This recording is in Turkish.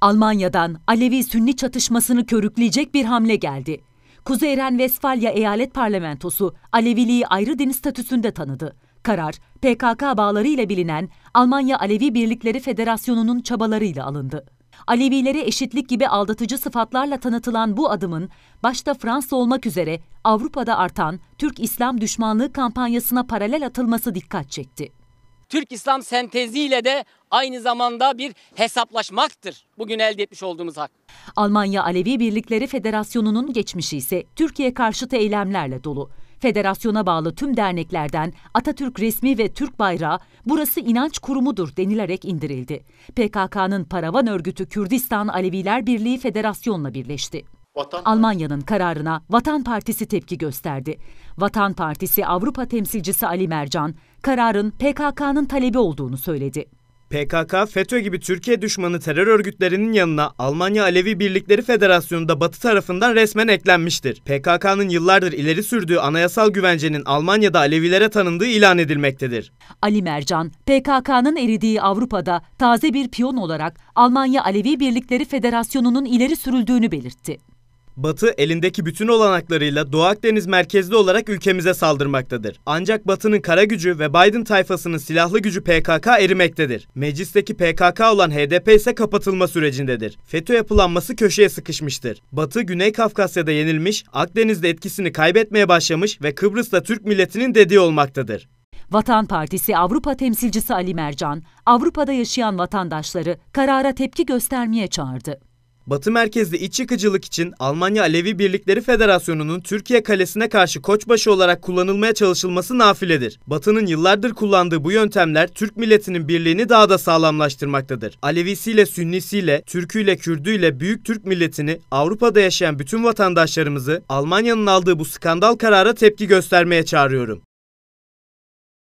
Almanya'dan Alevi-Sünni çatışmasını körükleyecek bir hamle geldi. Kuzey Eren Vesfalya Eyalet Parlamentosu Aleviliği ayrı din statüsünde tanıdı. Karar, PKK bağları ile bilinen Almanya Alevi Birlikleri Federasyonu'nun çabalarıyla alındı. Alevilere eşitlik gibi aldatıcı sıfatlarla tanıtılan bu adımın başta Fransa olmak üzere Avrupa'da artan Türk İslam düşmanlığı kampanyasına paralel atılması dikkat çekti. Türk İslam senteziyle de aynı zamanda bir hesaplaşmaktır bugün elde etmiş olduğumuz hak. Almanya Alevi Birlikleri Federasyonu'nun geçmişi ise Türkiye karşıtı eylemlerle dolu. Federasyona bağlı tüm derneklerden Atatürk resmi ve Türk bayrağı burası inanç kurumudur denilerek indirildi. PKK'nın paravan örgütü Kürdistan Aleviler Birliği Federasyon'la birleşti. Vatan... Almanya'nın kararına Vatan Partisi tepki gösterdi. Vatan Partisi Avrupa temsilcisi Ali Mercan, kararın PKK'nın talebi olduğunu söyledi. PKK, FETÖ gibi Türkiye düşmanı terör örgütlerinin yanına Almanya Alevi Birlikleri Federasyonu'nda Batı tarafından resmen eklenmiştir. PKK'nın yıllardır ileri sürdüğü anayasal güvencenin Almanya'da Alevilere tanındığı ilan edilmektedir. Ali Mercan, PKK'nın eridiği Avrupa'da taze bir piyon olarak Almanya Alevi Birlikleri Federasyonu'nun ileri sürüldüğünü belirtti. Batı elindeki bütün olanaklarıyla Doğu Akdeniz merkezli olarak ülkemize saldırmaktadır. Ancak Batı'nın kara gücü ve Biden tayfasının silahlı gücü PKK erimektedir. Meclisteki PKK olan HDP ise kapatılma sürecindedir. FETÖ yapılanması köşeye sıkışmıştır. Batı Güney Kafkasya'da yenilmiş, Akdeniz'de etkisini kaybetmeye başlamış ve Kıbrıs'ta Türk milletinin dediği olmaktadır. Vatan Partisi Avrupa temsilcisi Ali Mercan, Avrupa'da yaşayan vatandaşları karara tepki göstermeye çağırdı. Batı merkezli iç yıkıcılık için Almanya Alevi Birlikleri Federasyonu'nun Türkiye kalesine karşı koçbaşı olarak kullanılmaya çalışılması nafiledir. Batı'nın yıllardır kullandığı bu yöntemler Türk milletinin birliğini daha da sağlamlaştırmaktadır. Alevisiyle, Sünnisiyle, Türküyle, Kürdüyle büyük Türk milletini, Avrupa'da yaşayan bütün vatandaşlarımızı Almanya'nın aldığı bu skandal karara tepki göstermeye çağırıyorum.